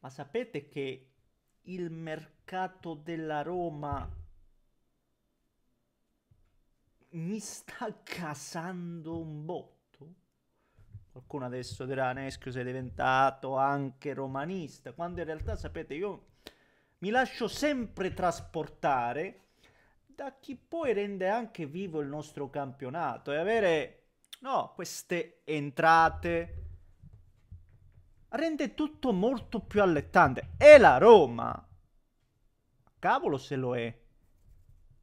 Ma sapete che il mercato della Roma mi sta casando un botto? Qualcuno adesso dirà Neschio sei diventato anche romanista, quando in realtà sapete io mi lascio sempre trasportare da chi poi rende anche vivo il nostro campionato e avere no, queste entrate rende tutto molto più allettante. E la Roma! Cavolo se lo è.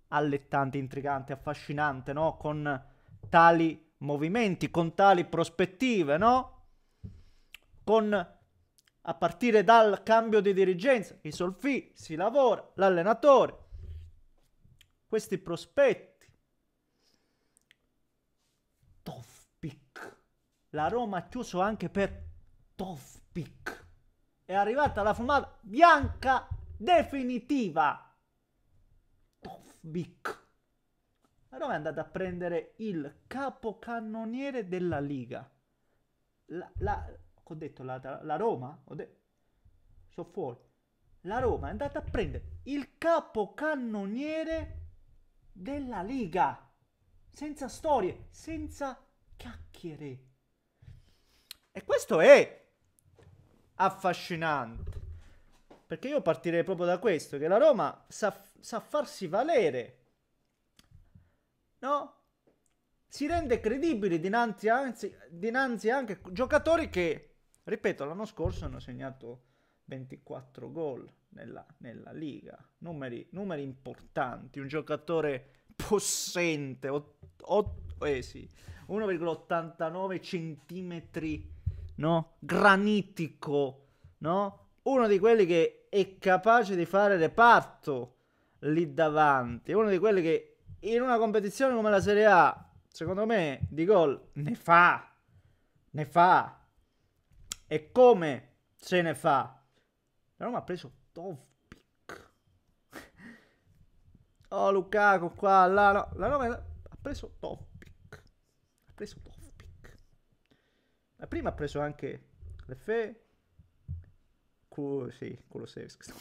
Allettante, intrigante, affascinante, no? Con tali movimenti, con tali prospettive, no? Con a partire dal cambio di dirigenza, i solfi, si lavora, l'allenatore. Questi prospetti. Tofpic. La Roma ha chiuso anche per Tofpic. È arrivata la fumata bianca definitiva. Tofpic. La Roma è andata a prendere il capocannoniere della Liga. La, la, ho detto la, la Roma? Ho detto... Sono fuori. La Roma è andata a prendere il capocannoniere della Liga. Senza storie, senza chiacchiere. E questo è affascinante. Perché io partirei proprio da questo, che la Roma sa, sa farsi valere, no? Si rende credibile dinanzi, anzi, dinanzi anche giocatori che, ripeto, l'anno scorso hanno segnato 24 gol nella, nella Liga, numeri, numeri, importanti, un giocatore possente, 1,89 eh centimetri no? Granitico, no? Uno di quelli che è capace di fare reparto lì davanti, uno di quelli che in una competizione come la Serie A, secondo me, di gol ne fa, ne fa. E come se ne fa? La Roma ha preso Tovpik. Oh, Lukaku qua, là, no. La Roma ha preso Tovpik. Ha preso Tovpik. Ma prima ha preso anche l'Effè. Ku, sì, Kulosevski,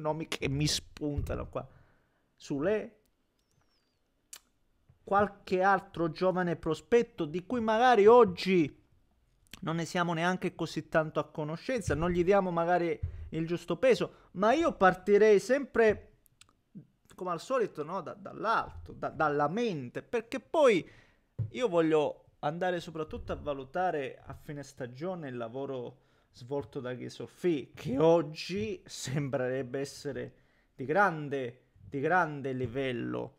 nomi che mi spuntano qua, Sule, qualche altro giovane prospetto di cui magari oggi non ne siamo neanche così tanto a conoscenza, non gli diamo magari il giusto peso, ma io partirei sempre come al solito no? da, dall'alto, da, dalla mente, perché poi io voglio andare soprattutto a valutare a fine stagione il lavoro svolto da Ghesoffì, che oggi sembrerebbe essere di grande, di grande livello.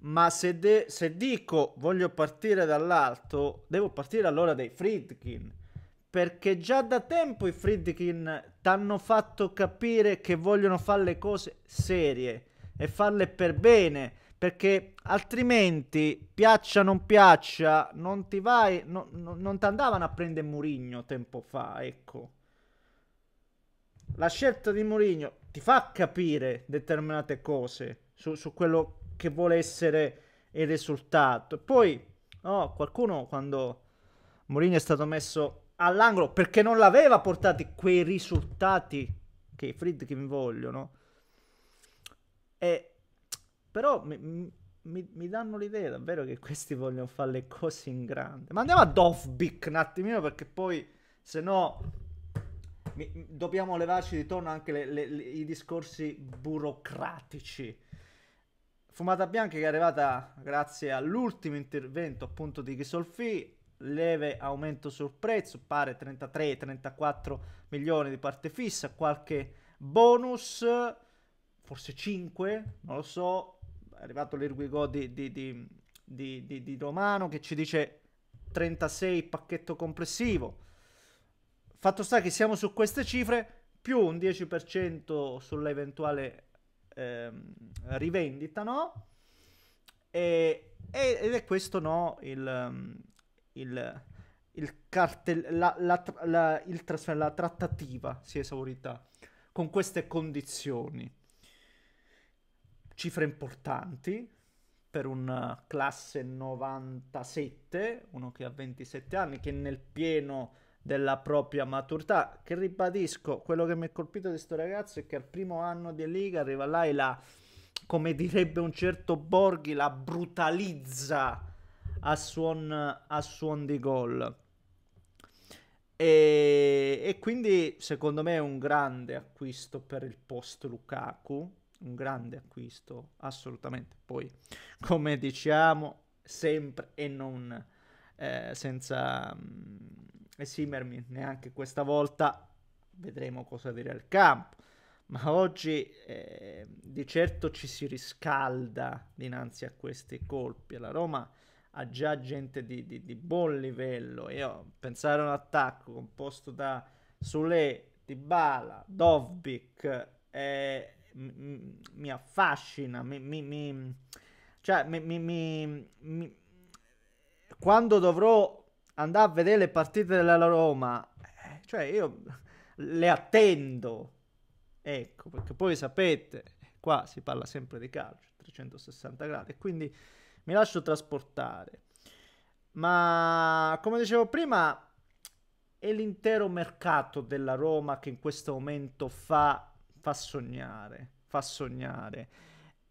Ma se, de- se, dico voglio partire dall'alto, devo partire allora dai Friedkin. Perché già da tempo i Friedkin ti hanno fatto capire che vogliono fare le cose serie e farle per bene perché altrimenti, piaccia o non piaccia, non ti vai, no, no, non ti andavano a prendere Murigno tempo fa, ecco. La scelta di Murigno ti fa capire determinate cose su, su quello che vuole essere il risultato. Poi, oh, qualcuno quando Murigno è stato messo all'angolo perché non l'aveva portati quei risultati che i Friedkin vogliono. E però mi, mi, mi danno l'idea davvero che questi vogliono fare le cose in grande. Ma andiamo a Dovbik un attimino perché poi se no mi, dobbiamo levarci di torno anche le, le, le, i discorsi burocratici. Fumata bianca che è arrivata grazie all'ultimo intervento appunto di Ghisolfi, leve aumento sul prezzo, pare 33-34 milioni di parte fissa, qualche bonus, forse 5, non lo so, è arrivato l'Irguigò di, di, di, di, Romano che ci dice 36 pacchetto complessivo. Fatto sta che siamo su queste cifre più un 10% sull'eventuale ehm, rivendita, no? E, ed è questo, no, il, il, il cartel, la, la, la, il, la trattativa si è esaurita con queste condizioni cifre importanti per un eh, classe 97, uno che ha 27 anni, che nel pieno della propria maturità, che ribadisco, quello che mi è colpito di questo ragazzo è che al primo anno di Liga arriva là e la, come direbbe un certo Borghi, la brutalizza a suon, a suon di gol. E, e quindi secondo me è un grande acquisto per il post Lukaku, un grande acquisto, assolutamente. Poi, come diciamo sempre e non eh, senza mh, mm, esimermi neanche questa volta, vedremo cosa dire il campo. Ma oggi eh, di certo ci si riscalda dinanzi a questi colpi. La Roma ha già gente di, di, di buon livello. Io pensare a un attacco composto da Sule, Dybala, Dovbik, eh, mi, mi affascina, mi, mi, cioè, quando dovrò andare a vedere le partite della Roma, eh, cioè io le attendo, ecco, perché poi sapete, qua si parla sempre di calcio, 360 gradi, quindi mi lascio trasportare. Ma come dicevo prima, è l'intero mercato della Roma che in questo momento fa fa sognare, fa sognare.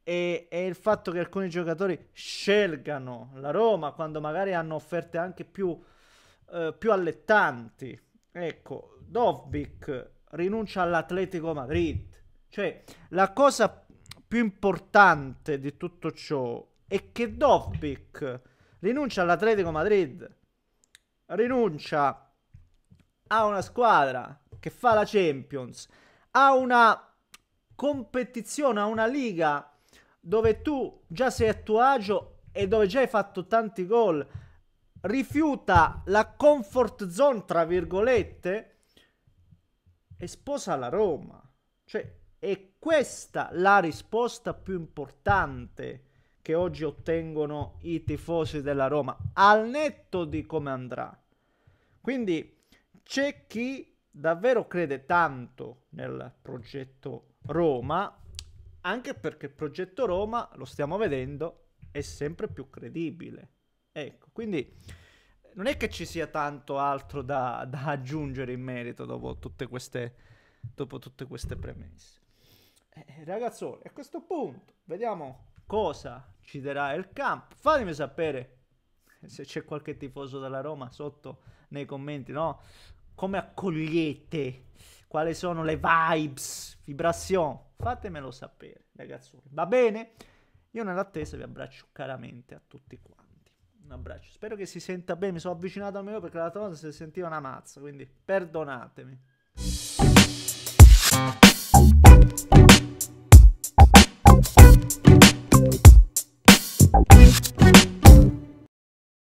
E, e il fatto che alcuni giocatori scelgano la Roma quando magari hanno offerte anche più, eh, più allettanti. Ecco, Dovbik rinuncia all'Atletico Madrid. Cioè, la cosa più importante di tutto ciò è che Dovbik rinuncia all'Atletico Madrid, rinuncia a una squadra che fa la Champions, a una competizione, a una liga dove tu già sei a tuo agio e dove già hai fatto tanti gol, rifiuta la comfort zone, tra virgolette, e sposa la Roma. Cioè, è questa la risposta più importante che oggi ottengono i tifosi della Roma, al netto di come andrà. Quindi c'è chi davvero crede tanto nel progetto Roma, anche perché il progetto Roma, lo stiamo vedendo, è sempre più credibile. Ecco, quindi non è che ci sia tanto altro da, da aggiungere in merito dopo tutte queste, dopo tutte queste premesse. Eh, eh ragazzoli, a questo punto vediamo cosa ci darà il campo. Fatemi sapere se c'è qualche tifoso della Roma sotto nei commenti, no? Come accogliete quali sono le vibes, vibration, fatemelo sapere, ragazzuoli. Va bene? Io nell'attesa vi abbraccio caramente a tutti quanti. Un abbraccio. Spero che si senta bene, mi sono avvicinato a me perché l'altra volta si sentiva una mazza, quindi perdonatemi.